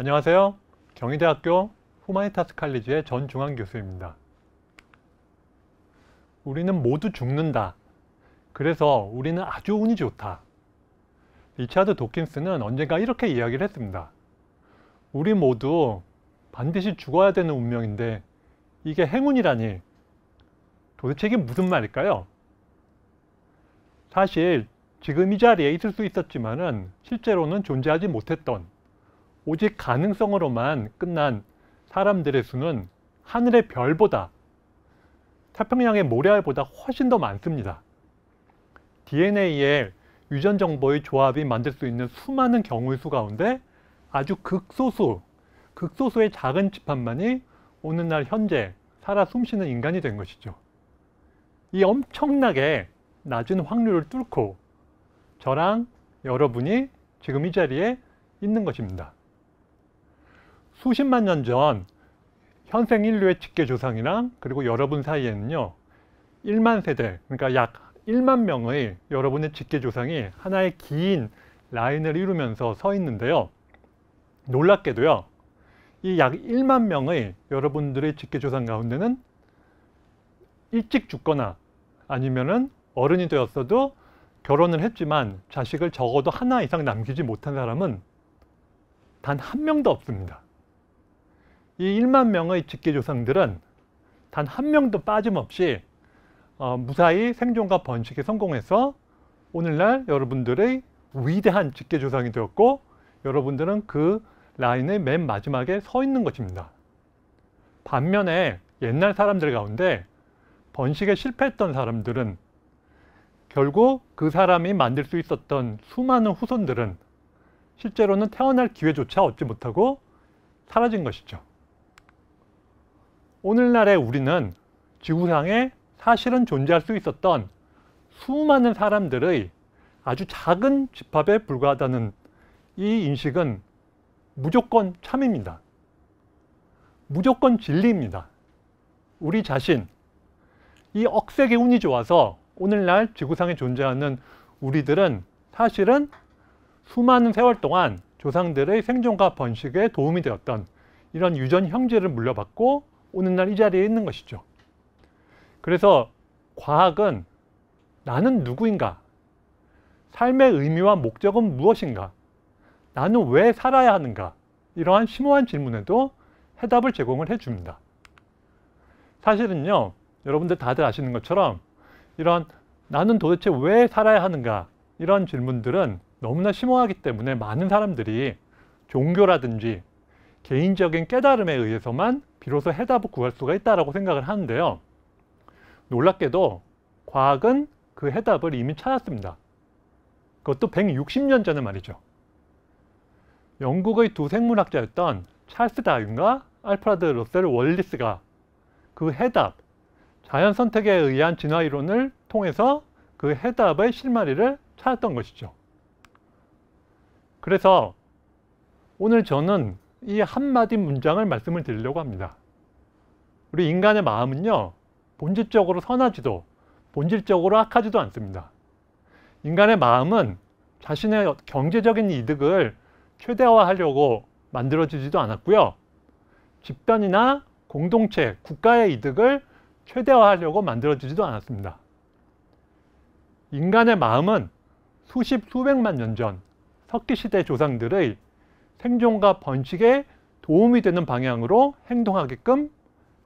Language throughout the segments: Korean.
안녕하세요. 경희대학교 후마니타스 칼리지의 전중앙 교수입니다. 우리는 모두 죽는다. 그래서 우리는 아주 운이 좋다. 리차드 도킨스는 언젠가 이렇게 이야기를 했습니다. 우리 모두 반드시 죽어야 되는 운명인데 이게 행운이라니. 도대체 이게 무슨 말일까요? 사실 지금 이 자리에 있을 수 있었지만은 실제로는 존재하지 못했던 오직 가능성으로만 끝난 사람들의 수는 하늘의 별보다 태평양의 모래알보다 훨씬 더 많습니다. DNA의 유전 정보의 조합이 만들 수 있는 수많은 경우의 수 가운데 아주 극소수, 극소수의 작은 집합만이 오늘날 현재 살아 숨쉬는 인간이 된 것이죠. 이 엄청나게 낮은 확률을 뚫고 저랑 여러분이 지금 이 자리에 있는 것입니다. 수십만 년 전 현생 인류의 직계조상이랑 그리고 여러분 사이에는요 1만 세대 그러니까 약 1만 명의 여러분의 직계조상이 하나의 긴 라인을 이루면서 서 있는데요 놀랍게도요 이 약 1만 명의 여러분들의 직계조상 가운데는 일찍 죽거나 아니면은 어른이 되었어도 결혼을 했지만 자식을 적어도 하나 이상 남기지 못한 사람은 단 한 명도 없습니다. 이 1만 명의 직계조상들은 단 한 명도 빠짐없이 어, 무사히 생존과 번식에 성공해서 오늘날 여러분들의 위대한 직계조상이 되었고 여러분들은 그 라인의 맨 마지막에 서 있는 것입니다. 반면에 옛날 사람들 가운데 번식에 실패했던 사람들은 결국 그 사람이 만들 수 있었던 수많은 후손들은 실제로는 태어날 기회조차 얻지 못하고 사라진 것이죠. 오늘날의 우리는 지구상에 사실은 존재할 수 있었던 수많은 사람들의 아주 작은 집합에 불과하다는 이 인식은 무조건 참입니다. 무조건 진리입니다. 우리 자신, 이억세계 운이 좋아서 오늘날 지구상에 존재하는 우리들은 사실은 수많은 세월 동안 조상들의 생존과 번식에 도움이 되었던 이런 유전 형제를 물려받고 오늘날 이 자리에 있는 것이죠. 그래서 과학은 나는 누구인가? 삶의 의미와 목적은 무엇인가? 나는 왜 살아야 하는가? 이러한 심오한 질문에도 해답을 제공을 해줍니다. 사실은요, 여러분들 다들 아시는 것처럼 이런 나는 도대체 왜 살아야 하는가? 이런 질문들은 너무나 심오하기 때문에 많은 사람들이 종교라든지 개인적인 깨달음에 의해서만 비로소 해답을 구할 수가 있다라고 생각을 하는데요. 놀랍게도 과학은 그 해답을 이미 찾았습니다. 그것도 160년 전에 말이죠. 영국의 두 생물학자였던 찰스 다윈과 알프라드 러셀 월리스가 그 해답, 자연 선택에 의한 진화 이론을 통해서 그 해답의 실마리를 찾았던 것이죠. 그래서 오늘 저는 이 한마디 문장을 말씀을 드리려고 합니다. 우리 인간의 마음은요, 본질적으로 선하지도 본질적으로 악하지도 않습니다. 인간의 마음은 자신의 경제적인 이득을 최대화하려고 만들어지지도 않았고요. 집단이나 공동체, 국가의 이득을 최대화하려고 만들어지지도 않았습니다. 인간의 마음은 수십, 수백만 년 전 석기시대 조상들의 생존과 번식에 도움이 되는 방향으로 행동하게끔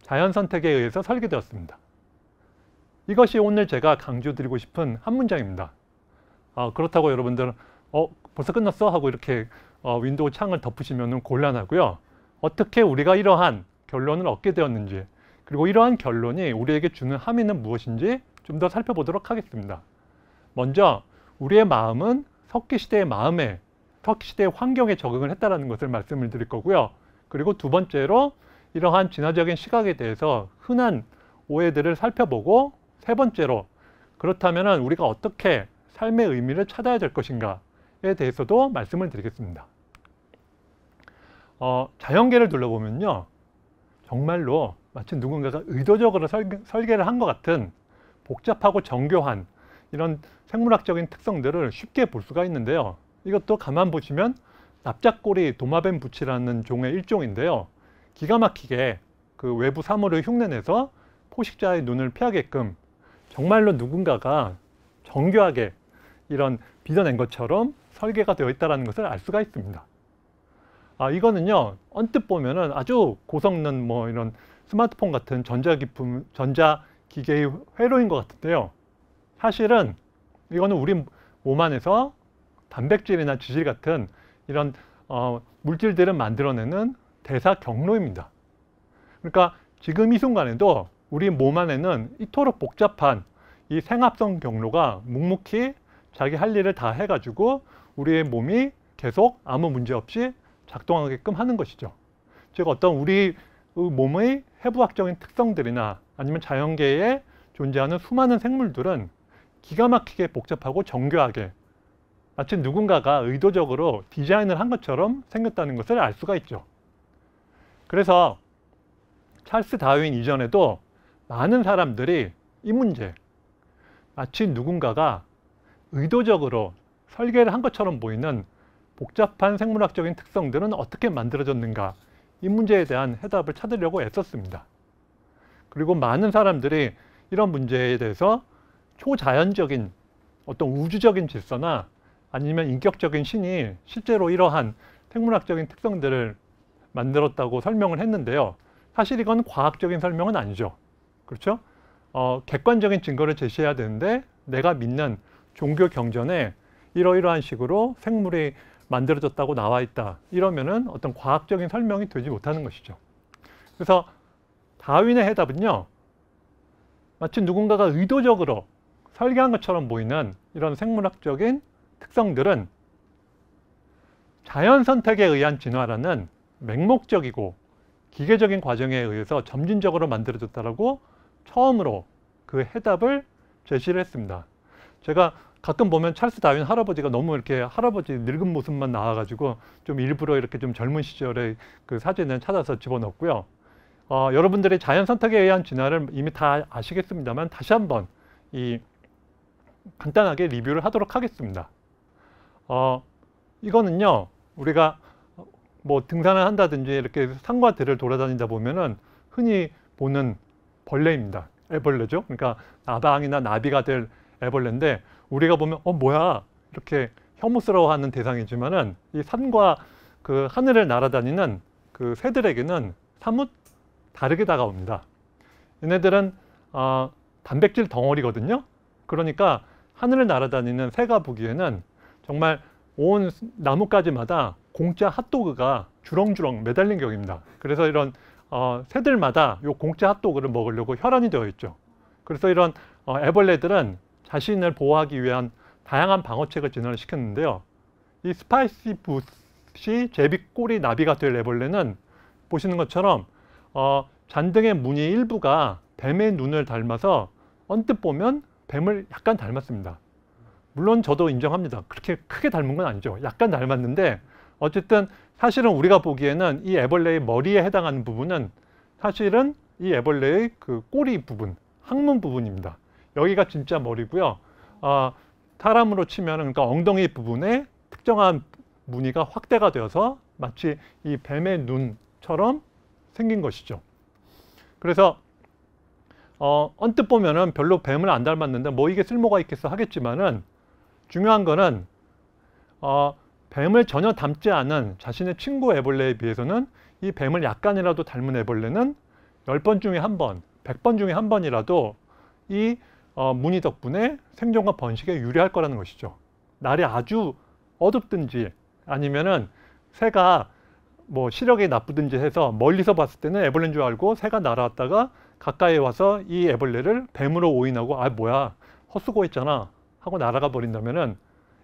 자연 선택에 의해서 설계되었습니다. 이것이 오늘 제가 강조드리고 싶은 한 문장입니다. 아, 그렇다고 여러분들 어, 벌써 끝났어? 하고 이렇게 어, 윈도우 창을 덮으시면 곤란하고요. 어떻게 우리가 이러한 결론을 얻게 되었는지 그리고 이러한 결론이 우리에게 주는 함의는 무엇인지 좀 더 살펴보도록 하겠습니다. 먼저 우리의 마음은 석기시대의 마음에 터키 시대의 환경에 적응을 했다라는 것을 말씀을 드릴 거고요. 그리고 두 번째로 이러한 진화적인 시각에 대해서 흔한 오해들을 살펴보고 세 번째로 그렇다면 우리가 어떻게 삶의 의미를 찾아야 될 것인가에 대해서도 말씀을 드리겠습니다. 어, 자연계를 둘러보면요. 정말로 마치 누군가가 의도적으로 설계, 를한 것 같은 복잡하고 정교한 이런 생물학적인 특성들을 쉽게 볼 수가 있는데요. 이것도 가만 보시면 납작꼬리 도마뱀 부치라는 종의 일종인데요. 기가 막히게 그 외부 사물을 흉내내서 포식자의 눈을 피하게끔 정말로 누군가가 정교하게 이런 빚어낸 것처럼 설계가 되어 있다는 것을 알 수가 있습니다. 아, 이거는요, 언뜻 보면은 아주 고성능 뭐 이런 스마트폰 같은 전자기품, 전자기계의 회로인 것 같은데요. 사실은 이거는 우리 몸 안에서 단백질이나 지질 같은 이런 어, 물질들을 만들어내는 대사 경로입니다. 그러니까 지금 이 순간에도 우리 몸 안에는 이토록 복잡한 이 생합성 경로가 묵묵히 자기 할 일을 다 해가지고 우리의 몸이 계속 아무 문제 없이 작동하게끔 하는 것이죠. 즉 어떤 우리 몸의 해부학적인 특성들이나 아니면 자연계에 존재하는 수많은 생물들은 기가 막히게 복잡하고 정교하게 마치 누군가가 의도적으로 디자인을 한 것처럼 생겼다는 것을 알 수가 있죠. 그래서 찰스 다윈 이전에도 많은 사람들이 이 문제, 마치 누군가가 의도적으로 설계를 한 것처럼 보이는 복잡한 생물학적인 특성들은 어떻게 만들어졌는가 이 문제에 대한 해답을 찾으려고 애썼습니다. 그리고 많은 사람들이 이런 문제에 대해서 초자연적인 어떤 우주적인 질서나 아니면 인격적인 신이 실제로 이러한 생물학적인 특성들을 만들었다고 설명을 했는데요. 사실 이건 과학적인 설명은 아니죠. 그렇죠? 어, 객관적인 증거를 제시해야 되는데 내가 믿는 종교 경전에 이러이러한 식으로 생물이 만들어졌다고 나와 있다. 이러면은 어떤 과학적인 설명이 되지 못하는 것이죠. 그래서 다윈의 해답은요. 마치 누군가가 의도적으로 설계한 것처럼 보이는 이런 생물학적인 특성들은 자연 선택에 의한 진화라는 맹목적이고 기계적인 과정에 의해서 점진적으로 만들어졌다고 처음으로 그 해답을 제시를 했습니다. 제가 가끔 보면 찰스 다윈 할아버지가 너무 이렇게 할아버지 늙은 모습만 나와가지고 좀 일부러 이렇게 좀 젊은 시절의 그 사진을 찾아서 집어넣었고요. 어, 여러분들이 자연 선택에 의한 진화를 이미 다 아시겠습니다만 다시 한번 이 간단하게 리뷰를 하도록 하겠습니다. 어, 이거는요, 우리가 뭐 등산을 한다든지 이렇게 산과 들을 돌아다니다 보면은 흔히 보는 벌레입니다. 애벌레죠. 그러니까 나방이나 나비가 될 애벌레인데 우리가 보면 어 뭐야 이렇게 혐오스러워하는 대상이지만은 이 산과 그 하늘을 날아다니는 그 새들에게는 사뭇 다르게 다가옵니다. 얘네들은 어, 단백질 덩어리거든요. 그러니까 하늘을 날아다니는 새가 보기에는 정말 온 나뭇가지마다 공짜 핫도그가 주렁주렁 매달린 격입니다. 그래서 이런 어, 새들마다 이 공짜 핫도그를 먹으려고 혈안이 되어 있죠. 그래서 이런 어, 애벌레들은 자신을 보호하기 위한 다양한 방어책을 진화를 시켰는데요. 이 스파이시 붓이 제비꼬리 나비가 될 애벌레는 보시는 것처럼 어, 잔등의 무늬 일부가 뱀의 눈을 닮아서 언뜻 보면 뱀을 약간 닮았습니다. 물론 저도 인정합니다. 그렇게 크게 닮은 건 아니죠. 약간 닮았는데 어쨌든 사실은 우리가 보기에는 이 애벌레의 머리에 해당하는 부분은 사실은 이 애벌레의 그 꼬리 부분, 항문 부분입니다. 여기가 진짜 머리고요. 아, 사람으로 치면 그러니까 엉덩이 부분에 특정한 무늬가 확대가 되어서 마치 이 뱀의 눈처럼 생긴 것이죠. 그래서 어, 언뜻 보면은 별로 뱀을 안 닮았는데 뭐 이게 쓸모가 있겠어 하겠지만은 중요한 거는 어, 뱀을 전혀 닮지 않은 자신의 친구 애벌레에 비해서는 이 뱀을 약간이라도 닮은 애벌레는 10번 중에 한 번, 100번 중에 한 번이라도 이 어, 무늬 덕분에 생존과 번식에 유리할 거라는 것이죠. 날이 아주 어둡든지 아니면은 새가 뭐 시력이 나쁘든지 해서 멀리서 봤을 때는 애벌레인 줄 알고 새가 날아왔다가 가까이 와서 이 애벌레를 뱀으로 오인하고 아 뭐야 헛수고했잖아 하고 날아가 버린다면은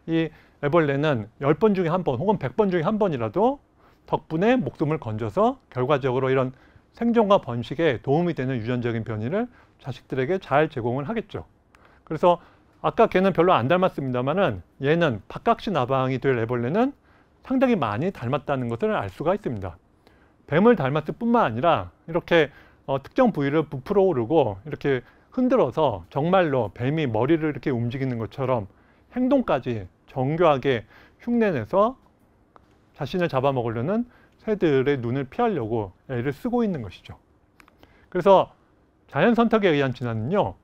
이 애벌레는 1 0번 중에 한 번 혹은 1 0 0번 중에 한 번이라도 덕분에 목숨을 건져서 결과적으로 이런 생존과 번식에 도움이 되는 유전적인 변이를 자식들에게 잘 제공을 하겠죠. 그래서 아까 걔는 별로 안 닮았습니다만은 얘는 박각시 나방이 될 애벌레는 상당히 많이 닮았다는 것을 알 수가 있습니다. 뱀을 닮았을 뿐만 아니라 이렇게 어, 특정 부위를 부풀어 오르고 이렇게 흔들어서 정말로 뱀이 머리를 이렇게 움직이는 것처럼 행동까지 정교하게 흉내내서 자신을 잡아먹으려는 새들의 눈을 피하려고 애를 쓰고 있는 것이죠. 그래서 자연 선택에 의한 진화는요.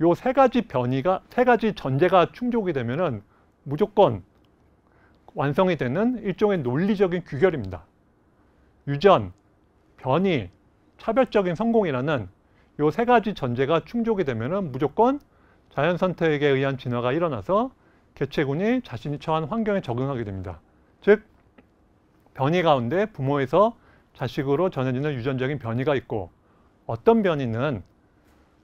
요 세 가지 변이가 세 가지 전제가 충족이 되면은 무조건 완성이 되는 일종의 논리적인 규결입니다. 유전, 변이, 차별적인 성공이라는 요세 가지 전제가 충족이 되면은 무조건 자연 선택에 의한 진화가 일어나서 개체군이 자신이 처한 환경에 적응하게 됩니다. 즉 변이 가운데 부모에서 자식으로 전해지는 유전적인 변이가 있고 어떤 변이는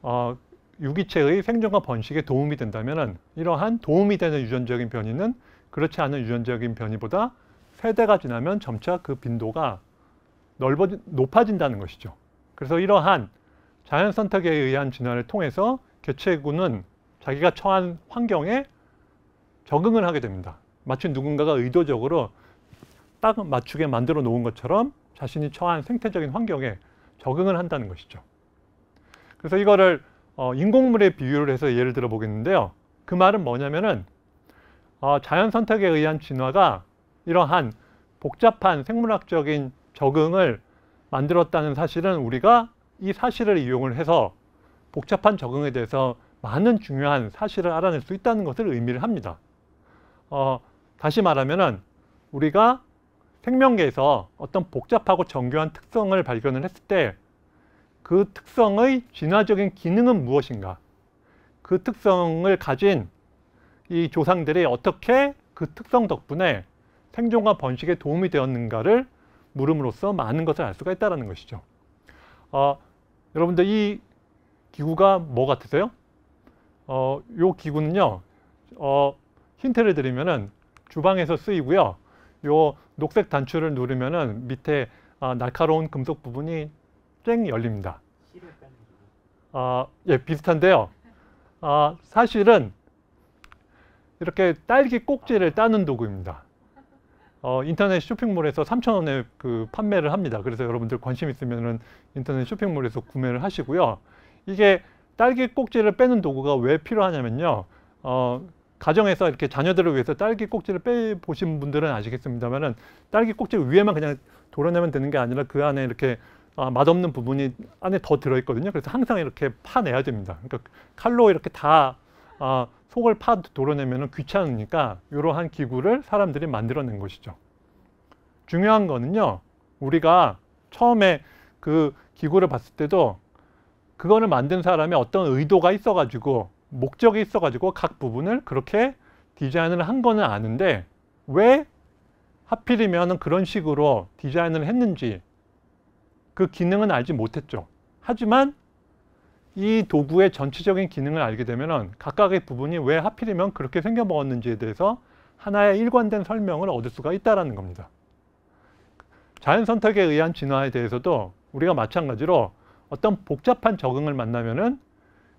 어, 유기체의 생존과 번식에 도움이 된다면 이러한 도움이 되는 유전적인 변이는 그렇지 않은 유전적인 변이보다 세대가 지나면 점차 그 빈도가 넓어 진 높아진다는 것이죠. 그래서 이러한 자연 선택에 의한 진화를 통해서 개체군은 자기가 처한 환경에 적응을 하게 됩니다. 마치 누군가가 의도적으로 딱 맞추게 만들어 놓은 것처럼 자신이 처한 생태적인 환경에 적응을 한다는 것이죠. 그래서 이거를 어, 인공물에 비유를 해서 예를 들어 보겠는데요. 그 말은 뭐냐면은 어, 자연 선택에 의한 진화가 이러한 복잡한 생물학적인 적응을 만들었다는 사실은 우리가 이 사실을 이용을 해서 복잡한 적응에 대해서 많은 중요한 사실을 알아낼 수 있다는 것을 의미를 합니다. 어, 다시 말하면 우리가 생명계에서 어떤 복잡하고 정교한 특성을 발견을 했을 때 그 특성의 진화적인 기능은 무엇인가? 그 특성을 가진 이 조상들이 어떻게 그 특성 덕분에 생존과 번식에 도움이 되었는가를 물음으로써 많은 것을 알 수가 있다는 것이죠. 어, 여러분들 이 기구가 뭐 같으세요? 어, 요 기구는요, 어, 힌트를 드리면은 주방에서 쓰이고요. 요 녹색 단추를 누르면은 밑에 아, 날카로운 금속 부분이 쨍 열립니다. 아, 예, 비슷한데요. 아, 사실은 이렇게 딸기 꼭지를 따는 도구입니다. 어, 인터넷 쇼핑몰에서 3,000원에 그 판매를 합니다. 그래서 여러분들 관심 있으면 인터넷 쇼핑몰에서 구매를 하시고요. 이게 딸기 꼭지를 빼는 도구가 왜 필요하냐면요. 어, 가정에서 이렇게 자녀들을 위해서 딸기 꼭지를 빼 보신 분들은 아시겠습니다만은 딸기 꼭지 위에만 그냥 도려내면 되는 게 아니라 그 안에 이렇게 아, 맛없는 부분이 안에 더 들어있거든요. 그래서 항상 이렇게 파내야 됩니다. 그러니까 칼로 이렇게 다 아, 속을 파 도려내면 귀찮으니까 이러한 기구를 사람들이 만들어낸 것이죠. 중요한 거는요. 우리가 처음에 그 기구를 봤을 때도 그거를 만든 사람이 어떤 의도가 있어가지고 목적이 있어가지고 각 부분을 그렇게 디자인을 한 거는 아는데 왜 하필이면 그런 식으로 디자인을 했는지 그 기능은 알지 못했죠. 하지만 이 도구의 전체적인 기능을 알게 되면 각각의 부분이 왜 하필이면 그렇게 생겨 먹었는지에 대해서 하나의 일관된 설명을 얻을 수가 있다는 겁니다. 자연 선택에 의한 진화에 대해서도 우리가 마찬가지로 어떤 복잡한 적응을 만나면은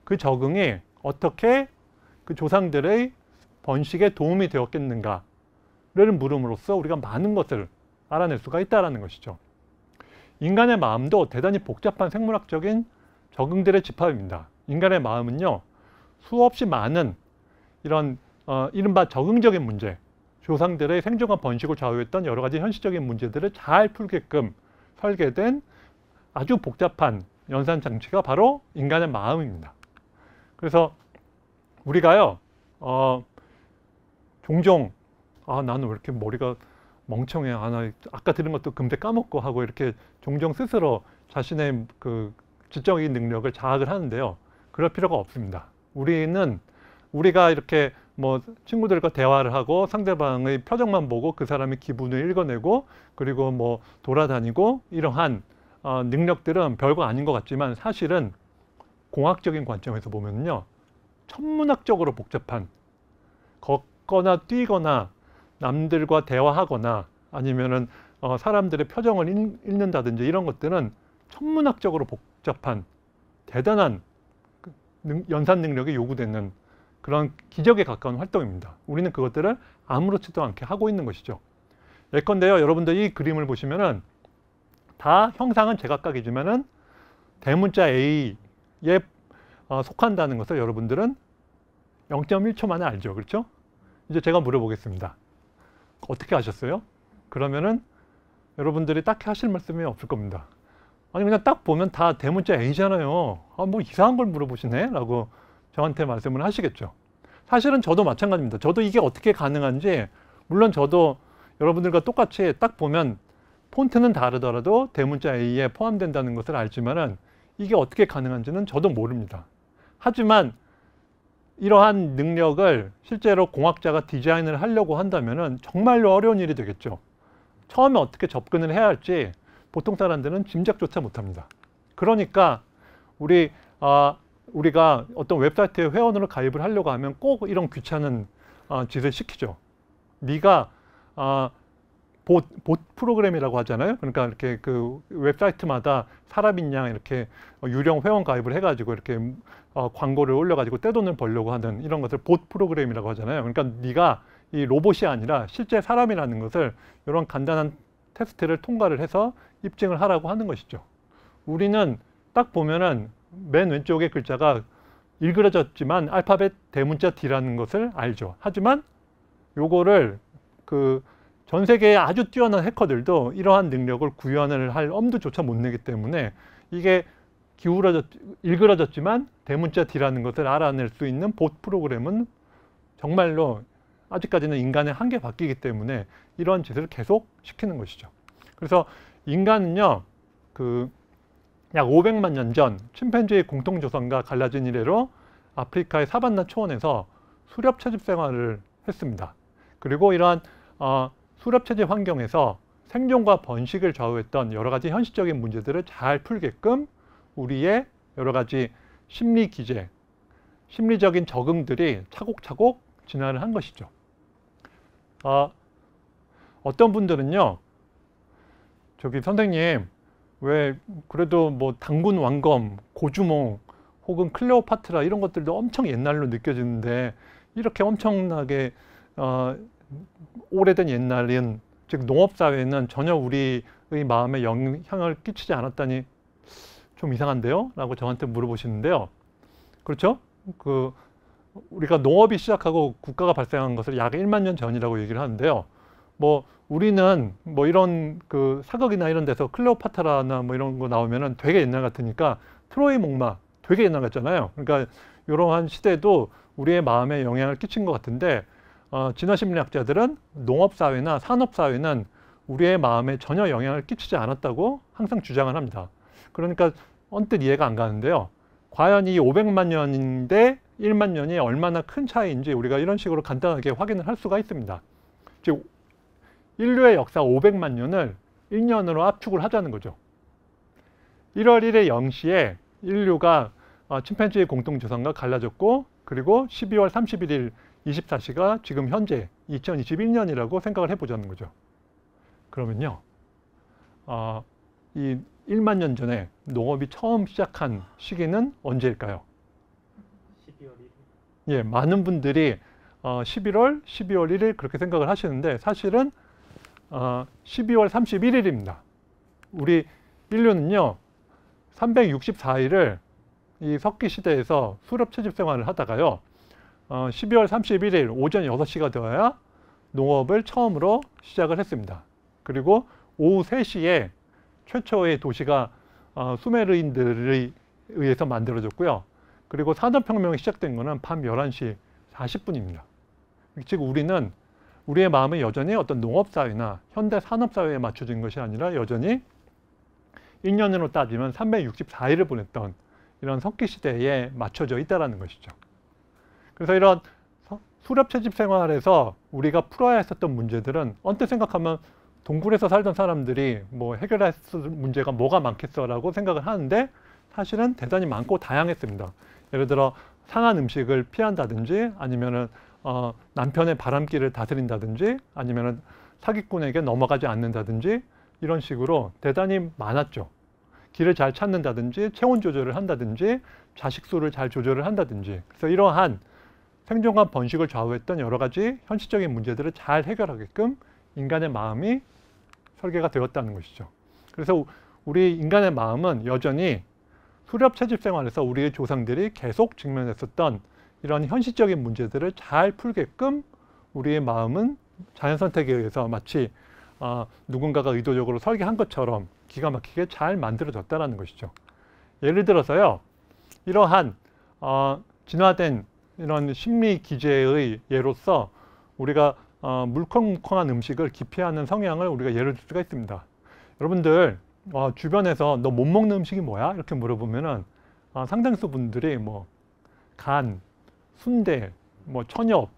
그 적응이 어떻게 그 조상들의 번식에 도움이 되었겠는가를 물음으로써 우리가 많은 것을 알아낼 수가 있다는 것이죠. 인간의 마음도 대단히 복잡한 생물학적인 적응들의 집합입니다. 인간의 마음은요, 수없이 많은 이런 어, 이른바 적응적인 문제, 조상들의 생존과 번식을 좌우했던 여러 가지 현실적인 문제들을 잘 풀게끔 설계된 아주 복잡한 연산 장치가 바로 인간의 마음입니다. 그래서 우리가요, 어, 종종, 아, 나는 왜 이렇게 머리가 멍청해. 아, 나 아까 들은 것도 금세 까먹고 하고 이렇게 종종 스스로 자신의 그 지적인 능력을 자학을 하는데요. 그럴 필요가 없습니다. 우리는 우리가 이렇게 뭐 친구들과 대화를 하고 상대방의 표정만 보고 그 사람의 기분을 읽어내고 그리고 뭐 돌아다니고 이러한 어, 능력들은 별거 아닌 것 같지만 사실은 공학적인 관점에서 보면요 천문학적으로 복잡한 걷거나 뛰거나 남들과 대화하거나 아니면은 어, 사람들의 표정을 읽, 는다든지 이런 것들은 천문학적으로 복, 복잡한 대단한 그 연산 능력이 요구되는 그런 기적에 가까운 활동입니다. 우리는 그것들을 아무렇지도 않게 하고 있는 것이죠. 예컨대요, 여러분들 이 그림을 보시면은 다 형상은 제각각이지만은 대문자 A에 어, 속한다는 것을 여러분들은 0.1초 만에 알죠. 그렇죠? 이제 제가 물어보겠습니다. 어떻게 아셨어요? 그러면은 여러분들이 딱히 하실 말씀이 없을 겁니다. 아니 그냥 딱 보면 다 대문자 A잖아요. 아, 뭐 이상한 걸 물어보시네? 라고 저한테 말씀을 하시겠죠. 사실은 저도 마찬가지입니다. 저도 이게 어떻게 가능한지 물론 저도 여러분들과 똑같이 딱 보면 폰트는 다르더라도 대문자 A에 포함된다는 것을 알지만은 이게 어떻게 가능한지는 저도 모릅니다. 하지만 이러한 능력을 실제로 공학자가 디자인을 하려고 한다면 정말로 어려운 일이 되겠죠. 처음에 어떻게 접근을 해야 할지 보통 사람들은 짐작조차 못합니다. 그러니까 우리 아, 우리가 어떤 웹사이트에 회원으로 가입을 하려고 하면 꼭 이런 귀찮은 아, 짓을 시키죠. 네가 아, 봇, 봇 프로그램이라고 하잖아요. 그러니까 이렇게 그 웹사이트마다 사람인 양 이렇게 유령 회원 가입을 해가지고 이렇게 어, 광고를 올려가지고 떼돈을 벌려고 하는 이런 것을 봇 프로그램이라고 하잖아요. 그러니까 네가 이 로봇이 아니라 실제 사람이라는 것을 이런 간단한 테스트를 통과를 해서 입증을 하라고 하는 것이죠. 우리는 딱 보면은 맨 왼쪽의 글자가 일그러졌지만 알파벳 대문자 D라는 것을 알죠. 하지만 요거를 그 전 세계의 아주 뛰어난 해커들도 이러한 능력을 구현을 할 엄두조차 못 내기 때문에 이게 기울어졌, 일그러졌지만 대문자 D라는 것을 알아낼 수 있는 봇 프로그램은 정말로 아직까지는 인간의 한계 밖이기 때문에 이러한 짓을 계속 시키는 것이죠. 그래서 인간은요, 그 약 500만 년 전 침팬지의 공통조선과 갈라진 이래로 아프리카의 사반나 초원에서 수렵 채집 생활을 했습니다. 그리고 이러한 어, 수렵 채집 환경에서 생존과 번식을 좌우했던 여러 가지 현실적인 문제들을 잘 풀게끔 우리의 여러 가지 심리 기제, 심리적인 적응들이 차곡차곡 진화를 한 것이죠. 어, 어떤 분들은요, 저기 선생님 왜 그래도 뭐 당군 왕검, 고주몽 혹은 클레오파트라 이런 것들도 엄청 옛날로 느껴지는데 이렇게 엄청나게 어, 오래된 옛날인 즉 농업사회는 전혀 우리의 마음에 영향을 끼치지 않았다니 좀 이상한데요? 라고 저한테 물어보시는데요. 그렇죠? 그 우리가 농업이 시작하고 국가가 발생한 것을 약 1만 년 전이라고 얘기를 하는데요. 뭐 우리는 뭐 이런 그 사극이나 이런 데서 클레오파트라나 뭐 이런 거 나오면은 되게 옛날 같으니까 트로이 목마 되게 옛날 같잖아요. 그러니까 이러한 시대도 우리의 마음에 영향을 끼친 것 같은데 어, 진화 심리학자들은 농업 사회나 산업 사회는 우리의 마음에 전혀 영향을 끼치지 않았다고 항상 주장을 합니다. 그러니까 언뜻 이해가 안 가는데요. 과연 이 500만 년인데 1만 년이 얼마나 큰 차이인지 우리가 이런 식으로 간단하게 확인을 할 수가 있습니다. 즉 인류의 역사 500만 년을 1년으로 압축을 하자는 거죠. 1월 1일 0시에 인류가 어, 침팬지의 공동조상과 갈라졌고 그리고 12월 31일 24시가 지금 현재 2021년이라고 생각을 해보자는 거죠. 그러면요. 어, 이 1만 년 전에 농업이 처음 시작한 시기는 언제일까요? 12월 1일. 예, 많은 분들이 어, 11월, 12월 1일 그렇게 생각을 하시는데 사실은 12월 어, 31일입니다. 우리 인류는요. 364일을 이 석기 시대에서 수렵 채집 생활을 하다가요. 어, 12월 31일 오전 6시가 되어야 농업을 처음으로 시작을 했습니다. 그리고 오후 3시에 최초의 도시가 어, 수메르인들에 의해서 만들어졌고요. 그리고 산업혁명이 시작된 것은 밤 11시 40분입니다. 즉 우리는 우리의 마음은 여전히 어떤 농업사회나 현대 산업사회에 맞춰진 것이 아니라 여전히 1년으로 따지면 364일을 보냈던 이런 석기 시대에 맞춰져 있다는 것이죠. 그래서 이런 수렵 채집 생활에서 우리가 풀어야 했었던 문제들은 언뜻 생각하면 동굴에서 살던 사람들이 뭐 해결할 문제가 뭐가 많겠어라고 생각을 하는데 사실은 대단히 많고 다양했습니다. 예를 들어 상한 음식을 피한다든지 아니면은 어, 남편의 바람길을 다스린다든지 아니면 사기꾼에게 넘어가지 않는다든지 이런 식으로 대단히 많았죠. 길을 잘 찾는다든지 체온 조절을 한다든지 자식 수를 잘 조절을 한다든지 그래서 이러한 생존과 번식을 좌우했던 여러 가지 현실적인 문제들을 잘 해결하게끔 인간의 마음이 설계가 되었다는 것이죠. 그래서 우리 인간의 마음은 여전히 수렵 채집 생활에서 우리의 조상들이 계속 직면했었던 이런 현실적인 문제들을 잘 풀게끔 우리의 마음은 자연 선택에 의해서 마치 어, 누군가가 의도적으로 설계한 것처럼 기가 막히게 잘 만들어졌다라는 것이죠. 예를 들어서요, 이러한 어, 진화된 이런 심리 기제의 예로서 우리가 어, 물컹물컹한 음식을 기피하는 성향을 우리가 예를 들 수가 있습니다. 여러분들 어, 주변에서 너 못 먹는 음식이 뭐야? 이렇게 물어보면은 어, 상당수 분들이 뭐 간, 순대, 뭐 천엽,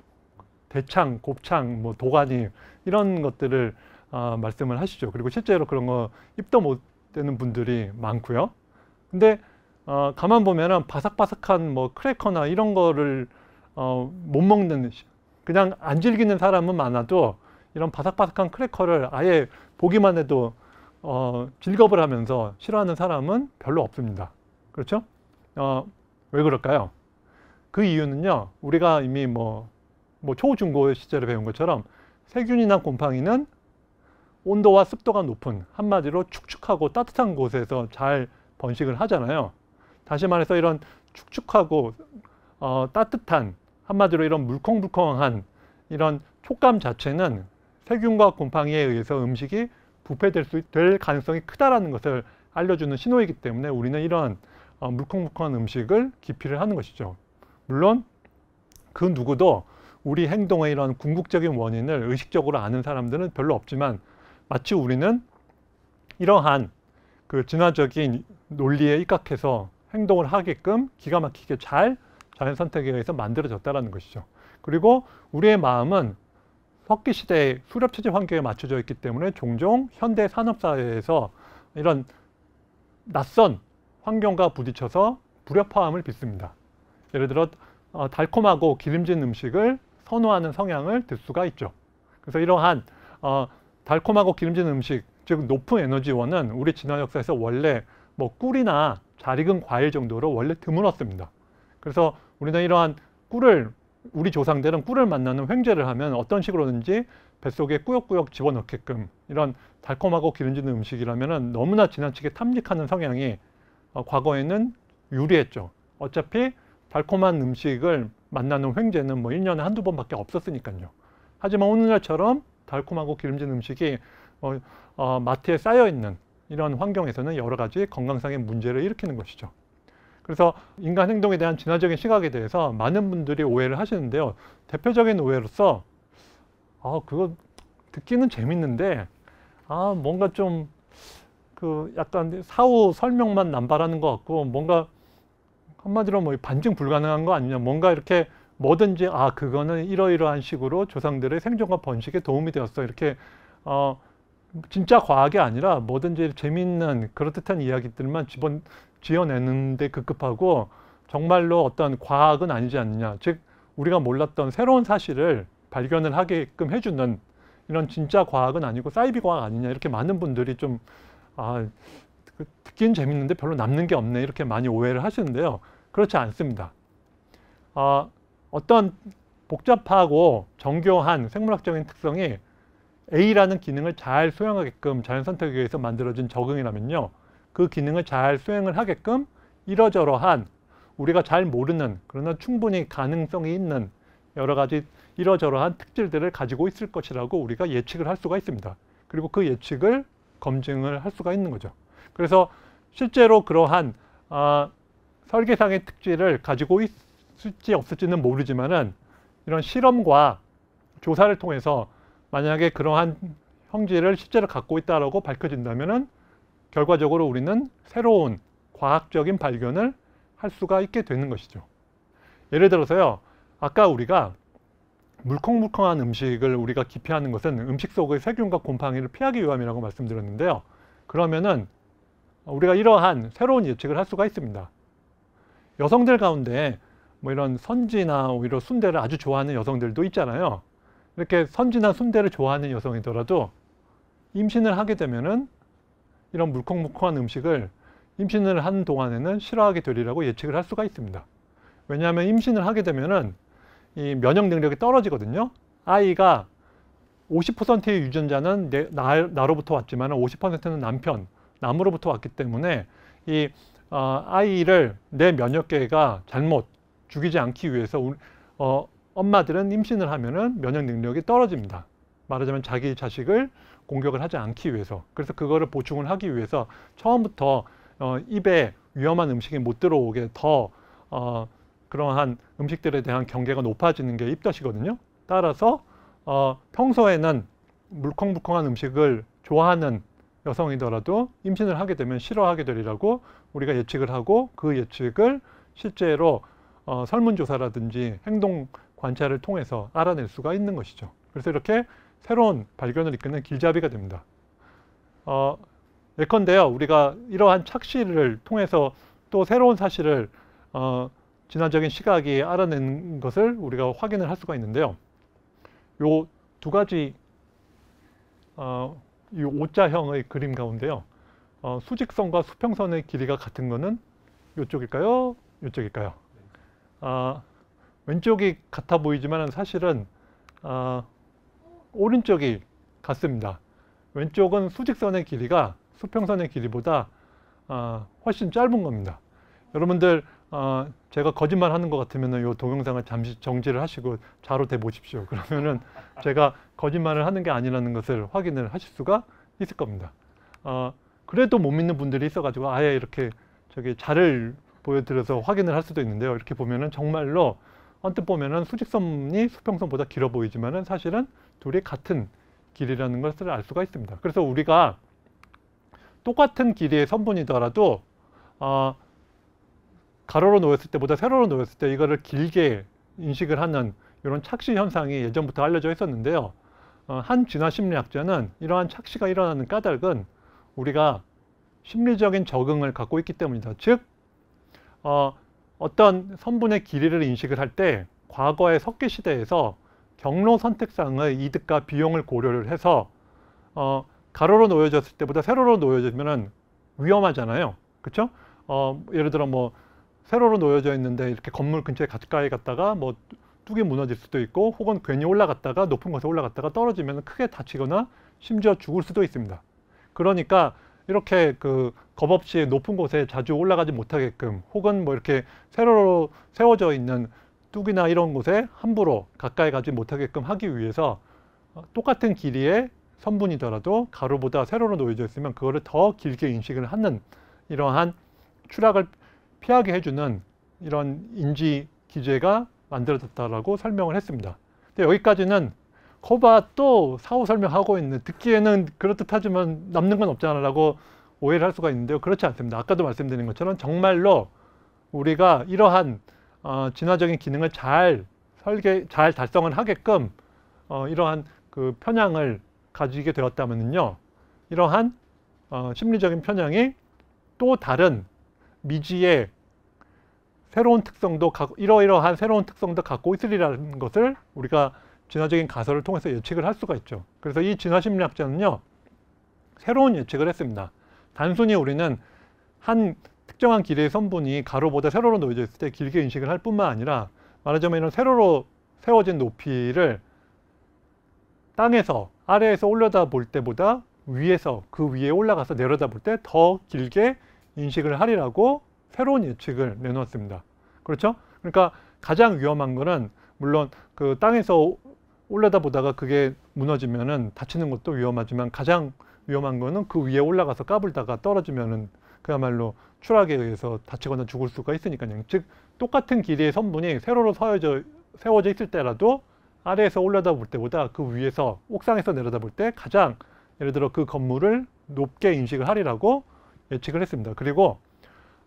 대창, 곱창, 뭐 도가니 이런 것들을 어, 말씀을 하시죠. 그리고 실제로 그런 거 입도 못 되는 분들이 많고요. 근데 어, 가만 보면은 바삭바삭한 뭐 크래커나 이런 거를 어, 못 먹는 그냥 안 즐기는 사람은 많아도 이런 바삭바삭한 크래커를 아예 보기만 해도 어, 즐겁을 하면서 싫어하는 사람은 별로 없습니다. 그렇죠? 어, 왜 그럴까요? 그 이유는요, 우리가 이미 뭐, 뭐 초중고 시절에 배운 것처럼 세균이나 곰팡이는 온도와 습도가 높은 한마디로 축축하고 따뜻한 곳에서 잘 번식을 하잖아요. 다시 말해서 이런 축축하고 어, 따뜻한 한마디로 이런 물컹물컹한 이런 촉감 자체는 세균과 곰팡이에 의해서 음식이 부패될 수, 될 가능성이 크다라는 것을 알려주는 신호이기 때문에 우리는 이러한 어, 물컹물컹한 음식을 기피를 하는 것이죠. 물론 그 누구도 우리 행동의 이런 궁극적인 원인을 의식적으로 아는 사람들은 별로 없지만 마치 우리는 이러한 그 진화적인 논리에 입각해서 행동을 하게끔 기가 막히게 잘 자연 선택에 의해서 만들어졌다라는 것이죠. 그리고 우리의 마음은 석기 시대의 수렵 체제 환경에 맞춰져 있기 때문에 종종 현대 산업 사회에서 이런 낯선 환경과 부딪혀서 불협화음을 빚습니다. 예를 들어 어, 달콤하고 기름진 음식을 선호하는 성향을 들 수가 있죠. 그래서 이러한 어, 달콤하고 기름진 음식, 즉 높은 에너지원은 우리 진화 역사에서 원래 뭐 꿀이나 잘 익은 과일 정도로 원래 드물었습니다. 그래서 우리는 이러한 꿀을 우리 조상들은 꿀을 만나는 횡재를 하면 어떤 식으로든지 뱃속에 꾸역꾸역 집어넣게끔 이런 달콤하고 기름진 음식이라면 너무나 지나치게 탐닉하는 성향이 어, 과거에는 유리했죠. 어차피 달콤한 음식을 만나는 횡재는 뭐 1년에 한두 번밖에 없었으니까요. 하지만 오늘날처럼 달콤하고 기름진 음식이 어, 어, 마트에 쌓여 있는 이런 환경에서는 여러 가지 건강상의 문제를 일으키는 것이죠. 그래서 인간 행동에 대한 진화적인 시각에 대해서 많은 분들이 오해를 하시는데요. 대표적인 오해로서 아, 그거 듣기는 재밌는데 아, 뭔가 좀 그 약간 사후 설명만 남발하는 것 같고 뭔가 한마디로 뭐 반증 불가능한 거 아니냐 뭔가 이렇게 뭐든지 아 그거는 이러이러한 식으로 조상들의 생존과 번식에 도움이 되었어 이렇게 어 진짜 과학이 아니라 뭐든지 재미있는 그럴듯한 이야기들만 집어 지어내는데 급급하고 정말로 어떤 과학은 아니지 않느냐 즉 우리가 몰랐던 새로운 사실을 발견을 하게끔 해주는 이런 진짜 과학은 아니고 사이비 과학 아니냐 이렇게 많은 분들이 좀 아듣긴는 그, 재밌는데 별로 남는 게 없네 이렇게 많이 오해를 하시는데요 그렇지 않습니다. 어, 어떤 복잡하고 정교한 생물학적인 특성이 A라는 기능을 잘 수행하게끔 자연 선택에 의해서 만들어진 적응이라면요. 그 기능을 잘 수행을 하게끔 이러저러한 우리가 잘 모르는 그러나 충분히 가능성이 있는 여러 가지 이러저러한 특질들을 가지고 있을 것이라고 우리가 예측을 할 수가 있습니다. 그리고 그 예측을 검증을 할 수가 있는 거죠. 그래서 실제로 그러한 아, 설계상의 특질을 가지고 있을지 없을지는 모르지만은 이런 실험과 조사를 통해서 만약에 그러한 형질을 실제로 갖고 있다라고 밝혀진다면은 결과적으로 우리는 새로운 과학적인 발견을 할 수가 있게 되는 것이죠. 예를 들어서요. 아까 우리가 물컹물컹한 음식을 우리가 기피하는 것은 음식 속의 세균과 곰팡이를 피하기 위함이라고 말씀드렸는데요. 그러면은 우리가 이러한 새로운 예측을 할 수가 있습니다. 여성들 가운데 뭐 이런 선지나 오히려 순대를 아주 좋아하는 여성들도 있잖아요. 이렇게 선지나 순대를 좋아하는 여성이더라도 임신을 하게 되면은 이런 물컹물컹한 음식을 임신을 한 동안에는 싫어하게 되리라고 예측을 할 수가 있습니다. 왜냐하면 임신을 하게 되면은 이 면역 능력이 떨어지거든요. 아이가 50%의 유전자는 내, 나, 로부터 왔지만 50%는 남편, 남으로부터 왔기 때문에 이 어, 아이를 내 면역계가 잘못 죽이지 않기 위해서 어, 엄마들은 임신을 하면은 면역 능력이 떨어집니다. 말하자면 자기 자식을 공격을 하지 않기 위해서 그래서 그거를 보충을 하기 위해서 처음부터 어, 입에 위험한 음식이 못 들어오게 더 어, 그러한 음식들에 대한 경계가 높아지는 게 입덧이거든요. 따라서 어, 평소에는 물컹물컹한 음식을 좋아하는 여성이더라도 임신을 하게 되면 싫어하게 되리라고 우리가 예측을 하고 그 예측을 실제로 어, 설문조사라든지 행동 관찰을 통해서 알아낼 수가 있는 것이죠. 그래서 이렇게 새로운 발견을 이끄는 길잡이가 됩니다. 어, 예컨대요. 우리가 이러한 착시를 통해서 또 새로운 사실을 어, 진화적인 시각이 알아낸 것을 우리가 확인을 할 수가 있는데요. 요 두 가지 어, 이 O자형의 그림 가운데요. 어, 수직선과 수평선의 길이가 같은 거는 이쪽일까요? 이쪽일까요? 아, 왼쪽이 같아 보이지만 사실은 아, 오른쪽이 같습니다. 왼쪽은 수직선의 길이가 수평선의 길이보다 아, 훨씬 짧은 겁니다. 여러분들 어, 제가 거짓말 하는 것 같으면은 이 동영상을 잠시 정지를 하시고 자로 대보십시오. 그러면은 제가 거짓말을 하는 게 아니라는 것을 확인을 하실 수가 있을 겁니다. 어, 그래도 못 믿는 분들이 있어가지고 아예 이렇게 저기 자를 보여드려서 확인을 할 수도 있는데요. 이렇게 보면은 정말로 언뜻 보면은 수직선이 수평선보다 길어 보이지만은 사실은 둘이 같은 길이라는 것을 알 수가 있습니다. 그래서 우리가 똑같은 길이의 선분이더라도 어, 가로로 놓였을 때보다 세로로 놓였을 때 이거를 길게 인식을 하는 이런 착시 현상이 예전부터 알려져 있었는데요. 어, 한 진화 심리학자는 이러한 착시가 일어나는 까닭은 우리가 심리적인 적응을 갖고 있기 때문이다. 즉, 어, 어떤 선분의 길이를 인식을 할 때 과거의 석기 시대에서 경로 선택상의 이득과 비용을 고려를 해서 어, 가로로 놓여졌을 때보다 세로로 놓여지면 위험하잖아요. 그렇죠? 어, 예를 들어 뭐 세로로 놓여져 있는데 이렇게 건물 근처에 가까이 갔다가 뭐 뚝이 무너질 수도 있고 혹은 괜히 올라갔다가 높은 곳에 올라갔다가 떨어지면 크게 다치거나 심지어 죽을 수도 있습니다. 그러니까 이렇게 그겁 없이 높은 곳에 자주 올라가지 못하게끔 혹은 뭐 이렇게 세로로 세워져 있는 뚝이나 이런 곳에 함부로 가까이 가지 못하게끔 하기 위해서 똑같은 길이의 선분이더라도 가로보다 세로로 놓여져 있으면 그거를 더 길게 인식을 하는 이러한 추락을 피하게 해주는 이런 인지 기제가 만들어졌다라고 설명을 했습니다. 근데 여기까지는 코바 또 사후 설명하고 있는 듣기에는 그렇듯하지만 남는 건 없잖아라고 오해를 할 수가 있는데요. 그렇지 않습니다. 아까도 말씀드린 것처럼 정말로 우리가 이러한 어, 진화적인 기능을 잘 설계, 잘 달성을 하게끔 어, 이러한 그 편향을 가지게 되었다면요. 이러한 어, 심리적인 편향이 또 다른 미지의 새로운 특성도 갖고 이러이러한 새로운 특성도 갖고 있으리라는 것을 우리가 진화적인 가설을 통해서 예측을 할 수가 있죠. 그래서 이 진화 심리학자는요. 새로운 예측을 했습니다. 단순히 우리는 한 특정한 길의 선분이 가로보다 세로로 놓여져 있을 때 길게 인식을 할 뿐만 아니라 말하자면 이런 세로로 세워진 높이를 땅에서 아래에서 올려다 볼 때보다 위에서 그 위에 올라가서 내려다 볼 때 더 길게 인식을 하리라고 새로운 예측을 내놓았습니다. 그렇죠? 그러니까 가장 위험한 거는 물론 그 땅에서 올라다 보다가 그게 무너지면은 다치는 것도 위험하지만 가장 위험한 거는 그 위에 올라가서 까불다가 떨어지면은 그야말로 추락에 의해서 다치거나 죽을 수가 있으니까요. 즉 똑같은 길이의 선분이 세로로 서여져, 세워져 있을 때라도 아래에서 올라다 볼 때보다 그 위에서 옥상에서 내려다 볼 때 가장 예를 들어 그 건물을 높게 인식을 하리라고 예측을 했습니다. 그리고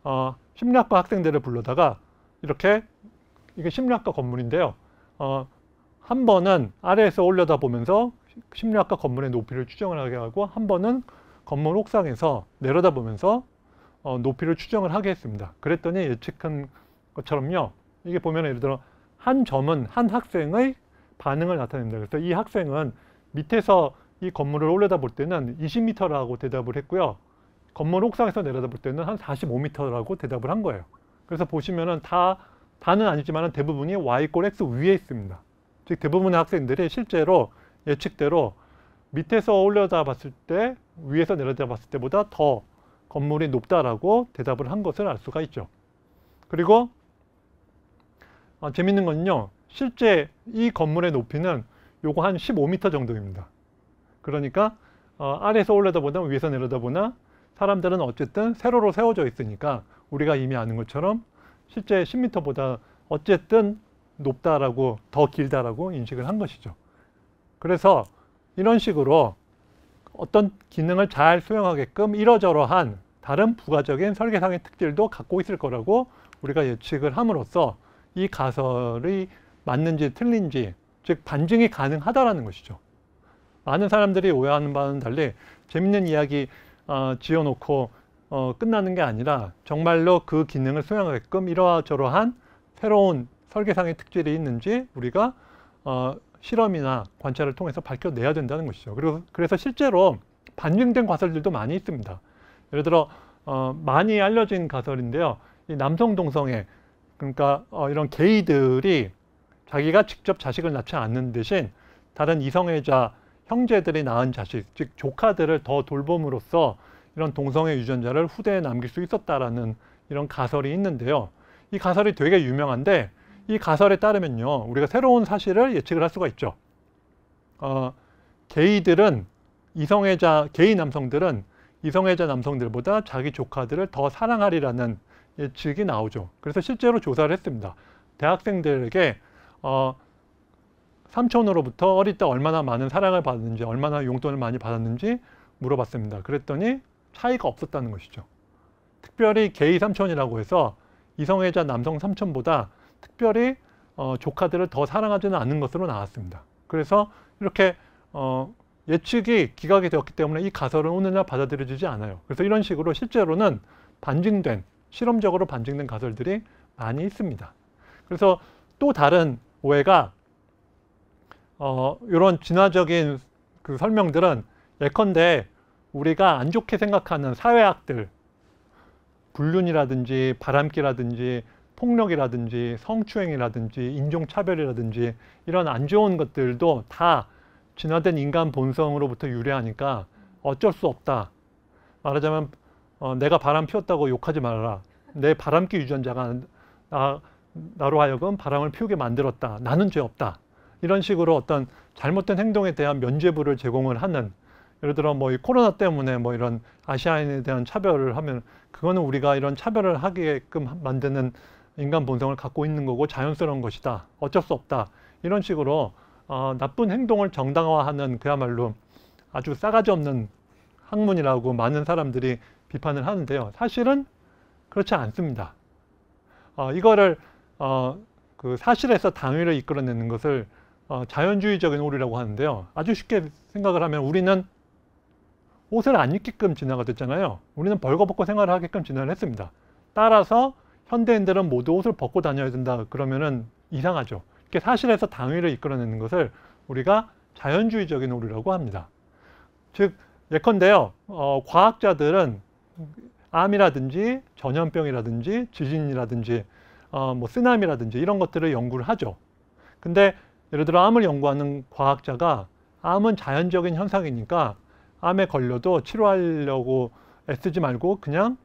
어, 심리학과 학생들을 불러다가 이렇게 이게 심리학과 건물인데요. 어, 한 번은 아래에서 올려다보면서 심리학과 건물의 높이를 추정을 하게 하고 한 번은 건물 옥상에서 내려다보면서 어, 높이를 추정을 하게 했습니다. 그랬더니 예측한 것처럼요. 이게 보면 예를 들어 한 점은 한 학생의 반응을 나타낸다. 그래서 이 학생은 밑에서 이 건물을 올려다볼 때는 20m라고 대답을 했고요. 건물 옥상에서 내려다볼 때는 한 45m라고 대답을 한 거예요. 그래서 보시면은 다 다는 아니지만 대부분이 y 골 x 위에 있습니다. 즉 대부분의 학생들이 실제로 예측대로 밑에서 올려다 봤을 때 위에서 내려다 봤을 때보다 더 건물이 높다라고 대답을 한 것을 알 수가 있죠. 그리고 어, 재밌는 건요. 실제 이 건물의 높이는 요거 한 15m 정도입니다. 그러니까 어, 아래에서 올려다보나 위에서 내려다보나 사람들은 어쨌든 세로로 세워져 있으니까 우리가 이미 아는 것처럼 실제 10m보다 어쨌든 높다라고 더 길다라고 인식을 한 것이죠. 그래서 이런 식으로 어떤 기능을 잘 수행하게끔 이러저러한 다른 부가적인 설계상의 특질도 갖고 있을 거라고 우리가 예측을 함으로써 이 가설이 맞는지 틀린지 즉 반증이 가능하다라는 것이죠. 많은 사람들이 오해하는 바는 달리 재밌는 이야기 어, 지어놓고 어, 끝나는 게 아니라 정말로 그 기능을 수행하게끔 이러저러한 새로운 설계상의 특질이 있는지 우리가 어, 실험이나 관찰을 통해서 밝혀내야 된다는 것이죠. 그리고 그래서 실제로 반증된 과설들도 많이 있습니다. 예를 들어 어, 많이 알려진 가설인데요. 이 남성 동성애 그러니까 어, 이런 게이들이 자기가 직접 자식을 낳지 않는 대신 다른 이성애자 형제들이 낳은 자식, 즉 조카들을 더 돌봄으로써 이런 동성애 유전자를 후대에 남길 수 있었다라는 이런 가설이 있는데요. 이 가설이 되게 유명한데 이 가설에 따르면요. 우리가 새로운 사실을 예측을 할 수가 있죠. 어, 게이들은 이성애자, 게이 남성들은 이성애자 남성들보다 자기 조카들을 더 사랑하리라는 예측이 나오죠. 그래서 실제로 조사를 했습니다. 대학생들에게 어, 삼촌으로부터 어릴 때 얼마나 많은 사랑을 받았는지, 얼마나 용돈을 많이 받았는지 물어봤습니다. 그랬더니 차이가 없었다는 것이죠. 특별히 게이 삼촌이라고 해서 이성애자 남성 삼촌보다 특별히 어, 조카들을 더 사랑하지는 않는 것으로 나왔습니다. 그래서 이렇게 어, 예측이 기각이 되었기 때문에 이 가설은 오늘날 받아들여지지 않아요. 그래서 이런 식으로 실제로는 반증된 실험적으로 반증된 가설들이 많이 있습니다. 그래서 또 다른 오해가 어, 이런 진화적인 그 설명들은 예컨대 우리가 안 좋게 생각하는 사회학들, 불륜이라든지 바람기라든지 폭력이라든지 성추행이라든지 인종차별이라든지 이런 안 좋은 것들도 다 진화된 인간 본성으로부터 유래하니까 어쩔 수 없다. 말하자면 어, 내가 바람 피웠다고 욕하지 말아라. 내 바람기 유전자가 나, 나로 하여금 바람을 피우게 만들었다. 나는 죄 없다. 이런 식으로 어떤 잘못된 행동에 대한 면죄부를 제공을 하는 예를 들어 뭐 이 코로나 때문에 뭐 이런 아시아인에 대한 차별을 하면 그거는 우리가 이런 차별을 하게끔 만드는 인간 본성을 갖고 있는 거고 자연스러운 것이다. 어쩔 수 없다. 이런 식으로 어, 나쁜 행동을 정당화하는 그야말로 아주 싸가지 없는 학문이라고 많은 사람들이 비판을 하는데요. 사실은 그렇지 않습니다. 어, 이거를 어, 그 사실에서 당위를 이끌어내는 것을 어, 자연주의적인 오류라고 하는데요. 아주 쉽게 생각을 하면 우리는 옷을 안 입게끔 진화가 됐잖아요. 우리는 벌거벗고 생활을 하게끔 진화를 했습니다. 따라서 현대인들은 모두 옷을 벗고 다녀야 된다 그러면은 이상하죠. 이게 사실에서 당위를 이끌어내는 것을 우리가 자연주의적인 오류라고 합니다. 즉 예컨대요. 어, 과학자들은 암이라든지 전염병이라든지 지진이라든지 어, 뭐 쓰나미라든지 이런 것들을 연구를 하죠. 근데 예를 들어 암을 연구하는 과학자가 암은 자연적인 현상이니까 암에 걸려도 치료하려고 애쓰지 말고 그냥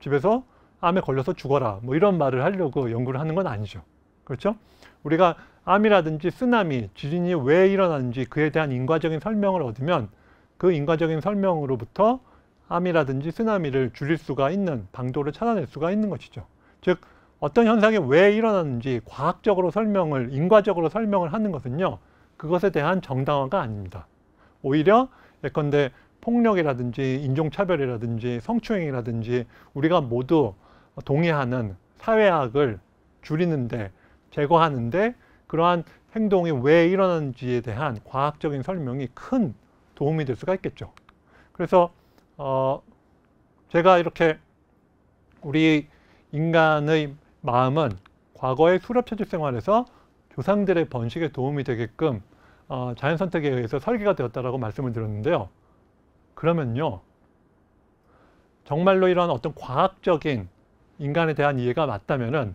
집에서 암에 걸려서 죽어라 뭐 이런 말을 하려고 연구를 하는 건 아니죠. 그렇죠? 우리가 암이라든지 쓰나미, 지진이 왜 일어나는지 그에 대한 인과적인 설명을 얻으면 그 인과적인 설명으로부터 암이라든지 쓰나미를 줄일 수가 있는 방도를 찾아낼 수가 있는 것이죠. 즉 어떤 현상이 왜 일어나는지 과학적으로 설명을 인과적으로 설명을 하는 것은요. 그것에 대한 정당화가 아닙니다. 오히려 예컨대 폭력이라든지 인종차별이라든지 성추행이라든지 우리가 모두 동의하는 사회학을 줄이는데 제거하는데 그러한 행동이 왜 일어나는지에 대한 과학적인 설명이 큰 도움이 될 수가 있겠죠. 그래서 어 제가 이렇게 우리 인간의 마음은 과거의 수렵체질 생활에서 조상들의 번식에 도움이 되게끔 어, 자연 선택에 의해서 설계가 되었다라고 말씀을 드렸는데요. 그러면요. 정말로 이러 어떤 과학적인 인간에 대한 이해가 맞다면은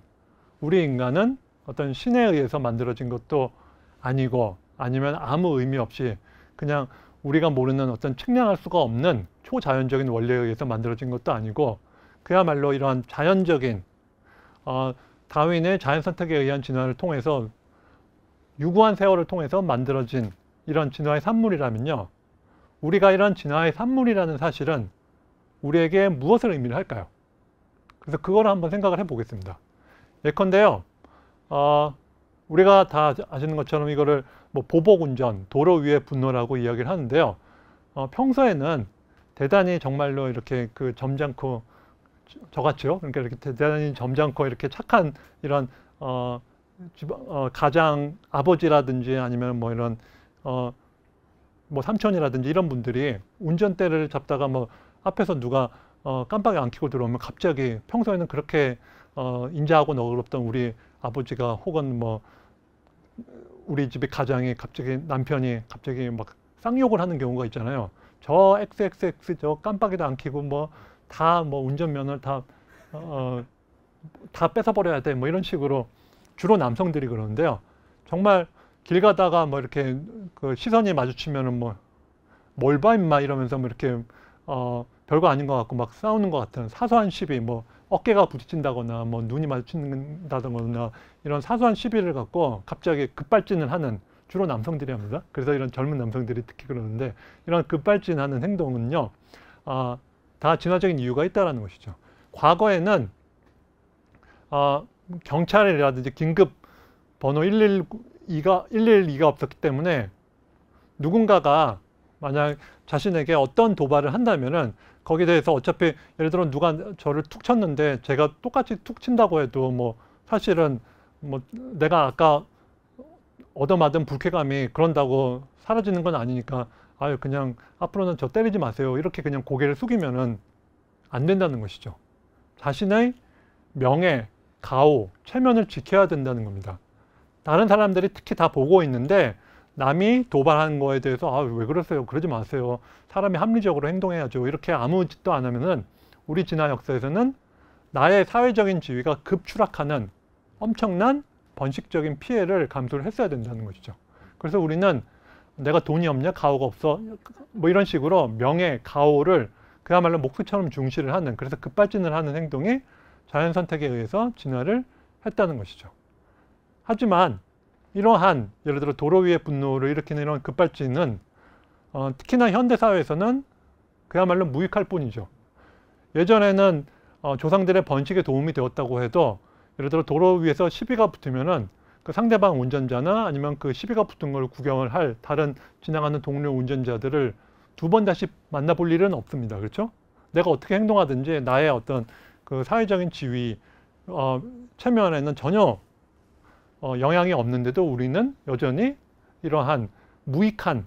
우리 인간은 어떤 신에 의해서 만들어진 것도 아니고 아니면 아무 의미 없이 그냥 우리가 모르는 어떤 측량할 수가 없는 초자연적인 원리에 의해서 만들어진 것도 아니고 그야말로 이러한 자연적인 어, 다윈의 자연 선택에 의한 진화를 통해서 유구한 세월을 통해서 만들어진 이런 진화의 산물이라면요. 우리가 이런 진화의 산물이라는 사실은 우리에게 무엇을 의미를 할까요? 그래서 그걸 한번 생각을 해보겠습니다. 예컨대요. 어, 우리가 다 아시는 것처럼 이거를 뭐 보복운전, 도로 위에 분노라고 이야기를 하는데요. 어, 평소에는 대단히 정말로 이렇게 그 점잖고 저같이요. 그러니까 이렇게 대단히 점잖고 이렇게 착한 이런 어, 어, 가장 아버지라든지 아니면 뭐 이런 어, 뭐 삼촌이라든지 이런 분들이 운전대를 잡다가 뭐 앞에서 누가 어, 깜빡이 안 켜고 들어오면 갑자기 평소에는 그렇게 어, 인자하고 너그럽던 우리 아버지가 혹은 뭐 우리 집의 가장이 갑자기 남편이 갑자기 막 쌍욕을 하는 경우가 있잖아요. 저 XXX 저 깜빡이도 안 켜고 뭐 다 뭐 운전면허 다어다 어, 뺏어버려야 돼 뭐 이런 식으로 주로 남성들이 그러는데요. 정말 길 가다가 뭐 이렇게 그 시선이 마주치면은 뭐 뭘 봐 임마 이러면서 뭐 이렇게 어 별거 아닌 것 같고 막 싸우는 것 같은 사소한 시비 뭐 어깨가 부딪힌다거나 뭐 눈이 마주친다거나 이런 사소한 시비를 갖고 갑자기 급발진을 하는 주로 남성들이 합니다. 그래서 이런 젊은 남성들이 특히 그러는데 이런 급발진하는 행동은요. 아, 다 진화적인 이유가 있다라는 것이죠. 과거에는 아, 경찰이라든지 긴급 번호 112가 112가 없었기 때문에 누군가가 만약 자신에게 어떤 도발을 한다면은 거기에 대해서 어차피 예를 들어 누가 저를 툭 쳤는데 제가 똑같이 툭 친다고 해도 뭐 사실은 뭐 내가 아까 얻어맞은 불쾌감이 그런다고 사라지는 건 아니니까 아유 그냥 앞으로는 저 때리지 마세요 이렇게 그냥 고개를 숙이면은 안 된다는 것이죠 자신의 명예 가오, 체면을 지켜야 된다는 겁니다. 다른 사람들이 특히 다 보고 있는데 남이 도발하는 거에 대해서 아, 왜 그러세요? 그러지 마세요. 사람이 합리적으로 행동해야죠. 이렇게 아무 짓도 안 하면은 우리 진화 역사에서는 나의 사회적인 지위가 급추락하는 엄청난 번식적인 피해를 감수를 했어야 된다는 것이죠. 그래서 우리는 내가 돈이 없냐? 가오가 없어? 뭐 이런 식으로 명예, 가오를 그야말로 목표처럼 중시를 하는 그래서 급발진을 하는 행동이 자연 선택에 의해서 진화를 했다는 것이죠. 하지만 이러한 예를 들어 도로 위의 분노를 일으키는 이런 급발진은 어, 특히나 현대 사회에서는 그야말로 무익할 뿐이죠. 예전에는 어, 조상들의 번식에 도움이 되었다고 해도 예를 들어 도로 위에서 시비가 붙으면은 그 상대방 운전자나 아니면 그 시비가 붙은 걸 구경을 할 다른 지나가는 동료 운전자들을 두 번 다시 만나볼 일은 없습니다. 그렇죠? 내가 어떻게 행동하든지 나의 어떤 그 사회적인 지위 어, 체면에는 전혀 어, 영향이 없는데도 우리는 여전히 이러한 무익한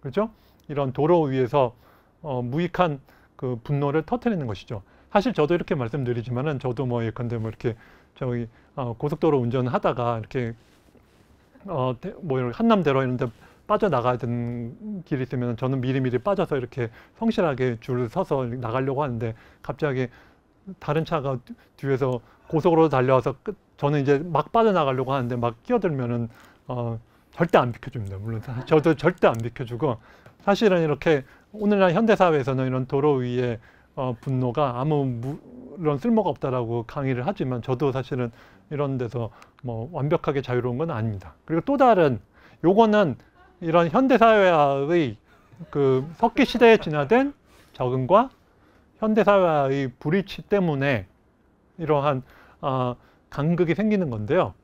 그렇죠? 이런 도로 위에서 어, 무익한 그 분노를 터트리는 것이죠. 사실 저도 이렇게 말씀드리지만은 저도 뭐 예컨대 뭐 이렇게 저기 어, 고속도로 운전하다가 이렇게 어뭐 한남대로 이런데 빠져나가야 되는 길이 있으면 저는 미리미리 빠져서 이렇게 성실하게 줄 서서 나가려고 하는데 갑자기 다른 차가 뒤에서 고속으로 달려와서 끝, 저는 이제 막 빠져나가려고 하는데 막 끼어들면은 어, 절대 안 비켜줍니다. 물론 저도 절대 안 비켜주고 사실은 이렇게 오늘날 현대 사회에서는 이런 도로 위에 어, 분노가 아무 무, 이런 쓸모가 없다라고 강의를 하지만 저도 사실은 이런 데서 뭐 완벽하게 자유로운 건 아닙니다. 그리고 또 다른 요거는 이런 현대 사회의 그 석기 시대에 진화된 적응과 현대사회의 불일치 때문에 이러한 어, 간극이 생기는 건데요.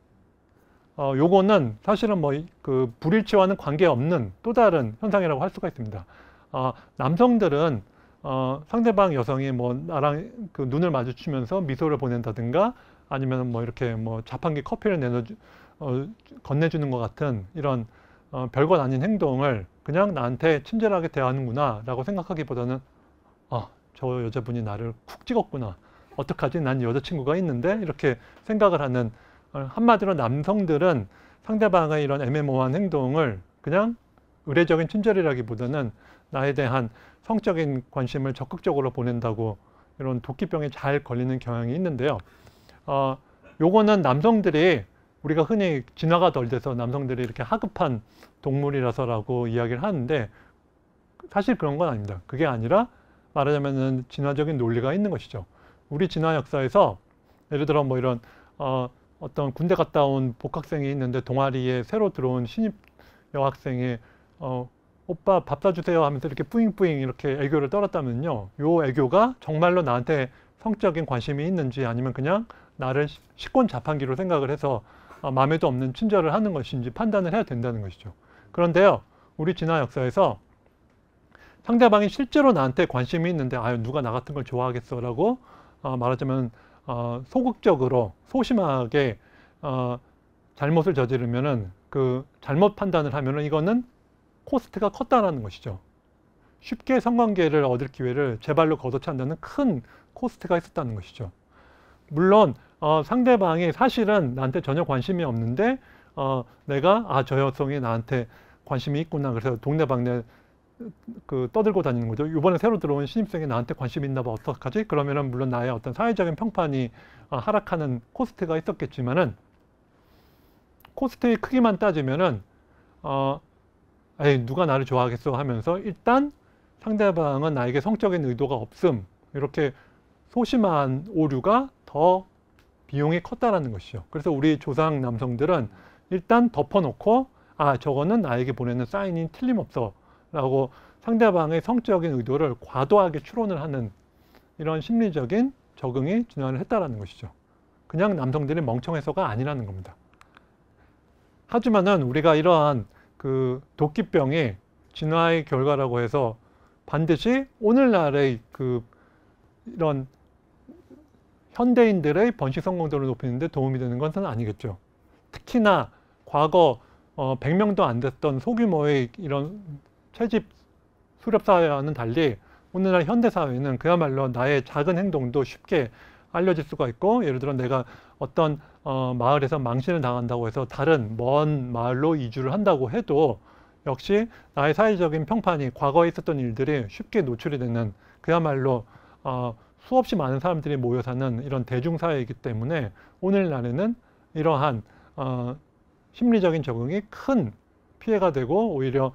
어, 요거는 사실은 뭐 그 불일치와는 관계없는 또 다른 현상이라고 할 수가 있습니다. 어, 남성들은 어, 상대방 여성이 뭐 나랑 그 눈을 마주치면서 미소를 보낸다든가 아니면 뭐 이렇게 뭐 자판기 커피를 내주 어, 건네주는 것 같은 이런 어, 별것 아닌 행동을 그냥 나한테 친절하게 대하는구나 라고 생각하기보다는 어, 저 여자분이 나를 쿡 찍었구나. 어떡하지? 난 여자친구가 있는데? 이렇게 생각을 하는 어, 한마디로 남성들은 상대방의 이런 애매모호한 행동을 그냥 의례적인 친절이라기보다는 나에 대한 성적인 관심을 적극적으로 보낸다고 이런 도끼병에 잘 걸리는 경향이 있는데요. 어, 요거는 남성들이 우리가 흔히 진화가 덜 돼서 남성들이 이렇게 하급한 동물이라서라고 이야기를 하는데 사실 그런 건 아닙니다. 그게 아니라 말하자면 진화적인 논리가 있는 것이죠. 우리 진화 역사에서 예를 들어 뭐 이런 어, 어떤 군대 갔다 온 복학생이 있는데 동아리에 새로 들어온 신입 여학생이 어, 오빠 밥 사주세요 하면서 이렇게 뿌잉뿌잉 이렇게 애교를 떨었다면요. 요 애교가 정말로 나한테 성적인 관심이 있는지 아니면 그냥 나를 식권 자판기로 생각을 해서 어, 마음에도 없는 친절을 하는 것인지 판단을 해야 된다는 것이죠. 그런데요. 우리 진화 역사에서 상대방이 실제로 나한테 관심이 있는데 아유 누가 나 같은 걸 좋아하겠어라고 어, 말하자면 어, 소극적으로 소심하게 어, 잘못을 저지르면은 그 잘못 판단을 하면은 이거는 코스트가 컸다라는 것이죠. 쉽게 성관계를 얻을 기회를 제 발로 거어찬다는큰 코스트가 있었다는 것이죠. 물론 어, 상대방이 사실은 나한테 전혀 관심이 없는데 어, 내가 아 저 여성이 나한테 관심이 있구나 그래서 동네방네 그 떠들고 다니는 거죠. 이번에 새로 들어온 신입생이 나한테 관심 있나 봐 어떡하지? 그러면은 물론 나의 어떤 사회적인 평판이 어, 하락하는 코스트가 있었겠지만은 코스트의 크기만 따지면은 어 에이 누가 나를 좋아하겠어 하면서 일단 상대방은 나에게 성적인 의도가 없음 이렇게 소심한 오류가 더 비용이 컸다라는 것이죠. 그래서 우리 조상 남성들은 일단 덮어놓고 아 저거는 나에게 보내는 사인이 틀림없어 라고 상대방의 성적인 의도를 과도하게 추론을 하는 이런 심리적인 적응이 진화를 했다라는 것이죠. 그냥 남성들이 멍청해서가 아니라는 겁니다. 하지만은 우리가 이러한 그 도끼병이 진화의 결과라고 해서 반드시 오늘날의 그 이런 현대인들의 번식 성공도를 높이는데 도움이 되는 것은 아니겠죠. 특히나 과거 어, 100명도 안 됐던 소규모의 이런 채집 수렵사회와는 달리 오늘날 현대사회는 그야말로 나의 작은 행동도 쉽게 알려질 수가 있고 예를 들어 내가 어떤 어, 마을에서 망신을 당한다고 해서 다른 먼 마을로 이주를 한다고 해도 역시 나의 사회적인 평판이 과거에 있었던 일들이 쉽게 노출이 되는 그야말로 어, 수없이 많은 사람들이 모여 사는 이런 대중사회이기 때문에 오늘날에는 이러한 어, 심리적인 적응이 큰 피해가 되고 오히려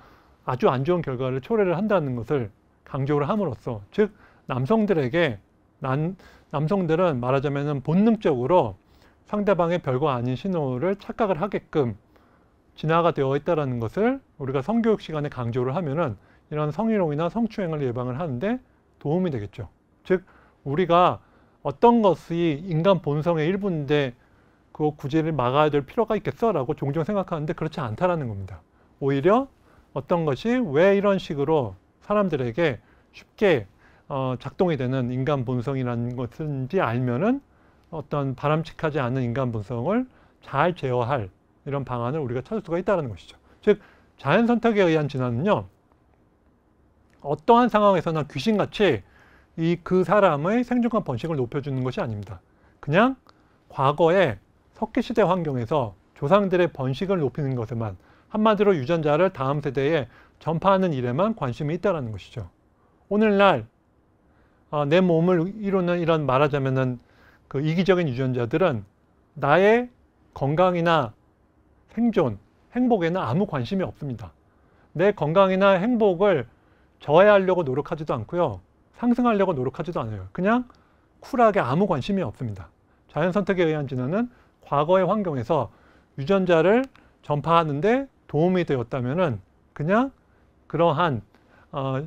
아주 안 좋은 결과를 초래를 한다는 것을 강조를 함으로써 즉 남성들에게 난, 남성들은 말하자면 본능적으로 상대방의 별거 아닌 신호를 착각을 하게끔 진화가 되어 있다는 것을 우리가 성교육 시간에 강조를 하면은 이런 성희롱이나 성추행을 예방을 하는데 도움이 되겠죠. 즉 우리가 어떤 것이 인간 본성의 일부인데 그 구제를 막아야 될 필요가 있겠어라고 종종 생각하는데 그렇지 않다라는 겁니다. 오히려 어떤 것이 왜 이런 식으로 사람들에게 쉽게 어, 작동이 되는 인간 본성이라는 것인지 알면은 어떤 바람직하지 않은 인간 본성을 잘 제어할 이런 방안을 우리가 찾을 수가 있다는 것이죠. 즉 자연 선택에 의한 진화는요. 어떠한 상황에서나 귀신같이 이 그 사람의 생존과 번식을 높여주는 것이 아닙니다. 그냥 과거에 석기시대 환경에서 조상들의 번식을 높이는 것에만 한마디로 유전자를 다음 세대에 전파하는 일에만 관심이 있다는 것이죠. 오늘날 어, 내 몸을 이루는 이런 말하자면은 그 이기적인 유전자들은 나의 건강이나 생존, 행복에는 아무 관심이 없습니다. 내 건강이나 행복을 저해하려고 노력하지도 않고요. 상승하려고 노력하지도 않아요. 그냥 쿨하게 아무 관심이 없습니다. 자연 선택에 의한 진화는 과거의 환경에서 유전자를 전파하는데 도움이 되었다면은 그냥 그러한 어,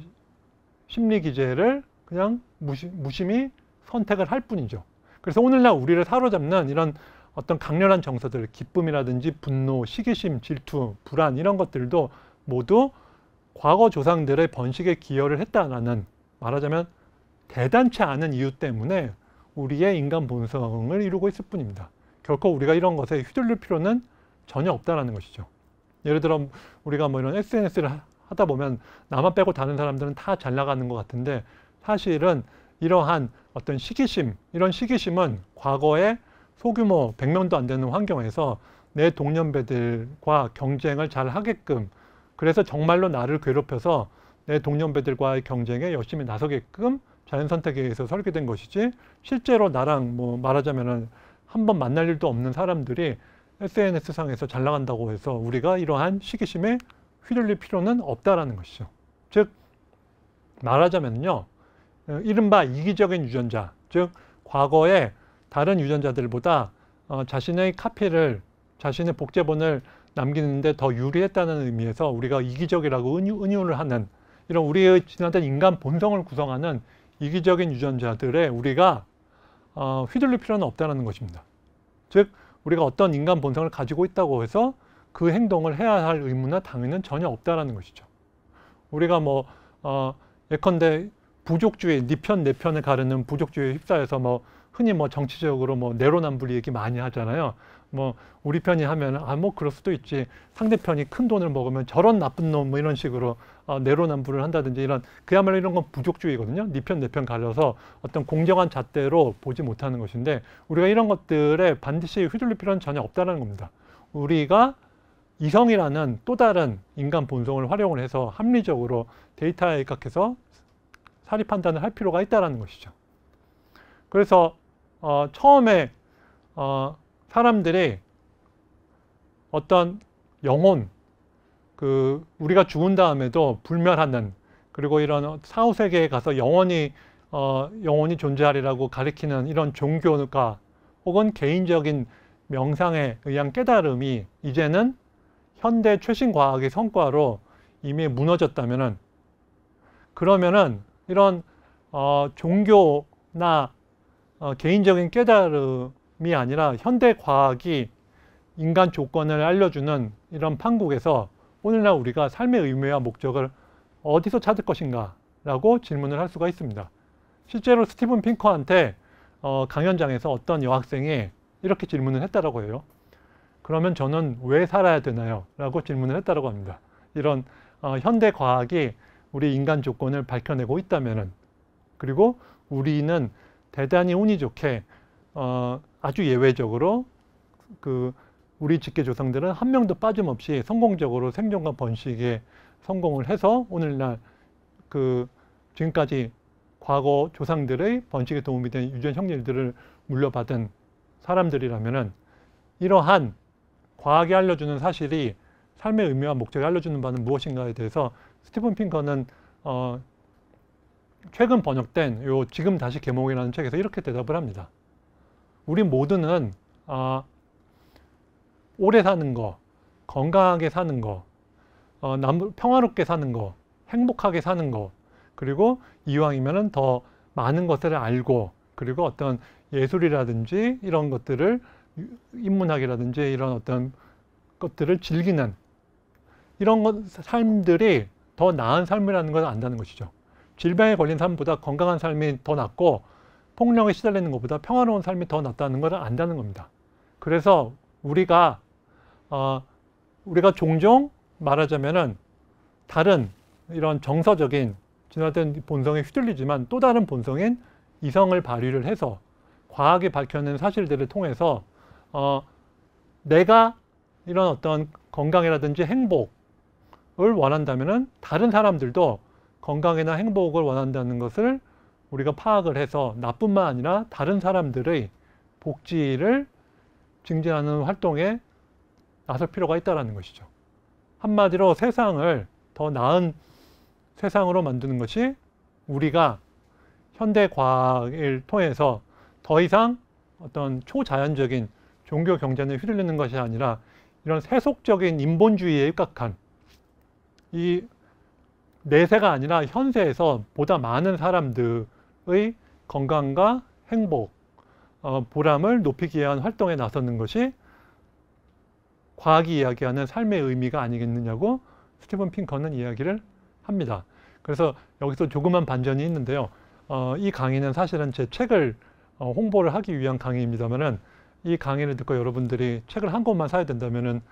심리 기제를 그냥 무시, 무심히 선택을 할 뿐이죠. 그래서 오늘날 우리를 사로잡는 이런 어떤 강렬한 정서들, 기쁨이라든지 분노, 시기심, 질투, 불안 이런 것들도 모두 과거 조상들의 번식에 기여를 했다라는 말하자면 대단치 않은 이유 때문에 우리의 인간 본성을 이루고 있을 뿐입니다. 결코 우리가 이런 것에 휘둘릴 필요는 전혀 없다라는 것이죠. 예를 들어 우리가 뭐 이런 SNS를 하다 보면 나만 빼고 다른 사람들은 다 잘 나가는 것 같은데 사실은 이러한 어떤 시기심, 이런 시기심은 과거에 소규모 100명도 안 되는 환경에서 내 동년배들과 경쟁을 잘 하게끔 그래서 정말로 나를 괴롭혀서 내 동년배들과의 경쟁에 열심히 나서게끔 자연 선택에 의해서 설계된 것이지 실제로 나랑 뭐 말하자면은 한 번 만날 일도 없는 사람들이 SNS상에서 잘 나간다고 해서 우리가 이러한 시기심에 휘둘릴 필요는 없다라는 것이죠. 즉, 말하자면요. 어, 이른바 이기적인 유전자, 즉, 과거에 다른 유전자들보다 어, 자신의 카피를, 자신의 복제본을 남기는데 더 유리했다는 의미에서 우리가 이기적이라고 은유를 은유 하는 이런 우리의 지난된 인간 본성을 구성하는 이기적인 유전자들의 우리가 어, 휘둘릴 필요는 없다는 것입니다. 즉 우리가 어떤 인간 본성을 가지고 있다고 해서 그 행동을 해야 할 의무나 당위는 전혀 없다라는 것이죠. 우리가 뭐 어, 예컨대 부족주의, 니편, 네편을 가르는 부족주의에 휩싸여서 뭐 흔히 뭐 정치적으로 뭐 내로남불 얘기 많이 하잖아요. 뭐 우리 편이 하면 아뭐 그럴 수도 있지 상대편이 큰 돈을 먹으면 저런 나쁜 놈뭐 이런 식으로 어, 내로남불을 한다든지 이런 그야말로 이런 건 부족주의거든요 니편내 네 편 갈려서 어떤 공정한 잣대로 보지 못하는 것인데 우리가 이런 것들에 반드시 휘둘릴 필요는 전혀 없다는 겁니다 우리가 이성이라는 또 다른 인간 본성을 활용을 해서 합리적으로 데이터에 입각해서 사리 판단을 할 필요가 있다는 것이죠. 그래서 어, 처음에 어, 사람들의 어떤 영혼, 그 우리가 죽은 다음에도 불멸하는 그리고 이런 사후 세계에 가서 영원히 어, 영혼이 존재하리라고 가리키는 이런 종교가 혹은 개인적인 명상에 의한 깨달음이 이제는 현대 최신 과학의 성과로 이미 무너졌다면은 그러면은 이런 어, 종교나 어, 개인적인 깨달음 이 아니라 현대 과학이 인간 조건을 알려주는 이런 판국에서 오늘날 우리가 삶의 의미와 목적을 어디서 찾을 것인가 라고 질문을 할 수가 있습니다. 실제로 스티븐 핑커한테 어, 강연장에서 어떤 여학생이 이렇게 질문을 했다라고 해요. 그러면 저는 왜 살아야 되나요? 라고 질문을 했다라고 합니다. 이런 어, 현대 과학이 우리 인간 조건을 밝혀내고 있다면은 그리고 우리는 대단히 운이 좋게 어, 아주 예외적으로 그 우리 직계 조상들은 한 명도 빠짐없이 성공적으로 생존과 번식에 성공을 해서 오늘날 그 지금까지 과거 조상들의 번식에 도움이 된 유전 형질들을 물려받은 사람들이라면은 이러한 과학이 알려주는 사실이 삶의 의미와 목적을 알려주는 바는 무엇인가에 대해서 스티븐 핑커는 어 최근 번역된 요 지금 다시 개몽이라는 책에서 이렇게 대답을 합니다. 우리 모두는 어, 오래 사는 거, 건강하게 사는 거, 어, 남, 평화롭게 사는 거, 행복하게 사는 거, 그리고 이왕이면 더 많은 것을 알고, 그리고 어떤 예술이라든지 이런 것들을 인문학이라든지 이런 어떤 것들을 즐기는 이런 것, 삶들이 더 나은 삶이라는 걸 안다는 것이죠. 질병에 걸린 삶보다 건강한 삶이 더 낫고 폭력에 시달리는 것보다 평화로운 삶이 더 낫다는 것을 안다는 겁니다. 그래서 우리가 어, 우리가 종종 말하자면은 다른 이런 정서적인 진화된 본성에 휘둘리지만 또 다른 본성인 이성을 발휘를 해서 과학이 밝혀낸 사실들을 통해서 어, 내가 이런 어떤 건강이라든지 행복을 원한다면은 다른 사람들도 건강이나 행복을 원한다는 것을 우리가 파악을 해서 나뿐만 아니라 다른 사람들의 복지를 증진하는 활동에 나설 필요가 있다는 것이죠. 한마디로 세상을 더 나은 세상으로 만드는 것이 우리가 현대 과학을 통해서 더 이상 어떤 초자연적인 종교 경쟁에 휘둘리는 것이 아니라 이런 세속적인 인본주의에 입각한 이 내세가 아니라 현세에서 보다 많은 사람들 사람의 건강과 행복, 어, 보람을 높이기 위한 활동에 나서는 것이 과학이 이야기하는 삶의 의미가 아니겠느냐고 스티븐 핑커는 이야기를 합니다. 그래서 여기서 조그만 반전이 있는데요. 어, 이 강의는 사실은 제 책을 어, 홍보를 하기 위한 강의입니다만은 이 강의를 듣고 여러분들이 책을 한 권만 사야 된다면은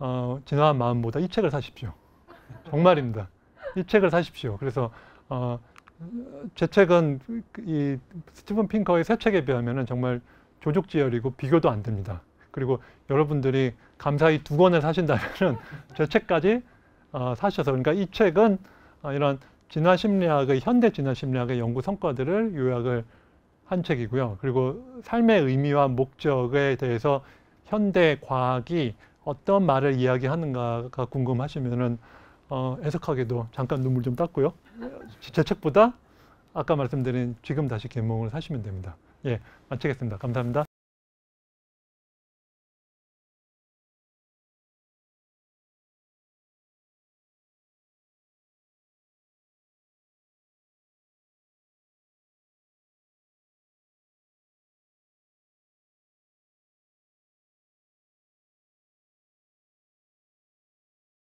어, 진화한 마음보다 이 책을 사십시오. 정말입니다. 이 책을 사십시오. 그래서 어, 제 책은 이 스티븐 핑커의 새 책에 비하면 정말 조족지열이고 비교도 안 됩니다. 그리고 여러분들이 감사히 두 권을 사신다면 제 책까지 어, 사셔서 그러니까 이 책은 어, 이런 진화심리학의 현대 진화심리학의 연구 성과들을 요약을 한 책이고요. 그리고 삶의 의미와 목적에 대해서 현대 과학이 어떤 말을 이야기하는가가 궁금하시면은 어, 해석하기도 잠깐 눈물 좀 닦고요. 제 책보다 아까 말씀드린 지금 다시 개몽을 사시면 됩니다. 예, 마치겠습니다. 감사합니다.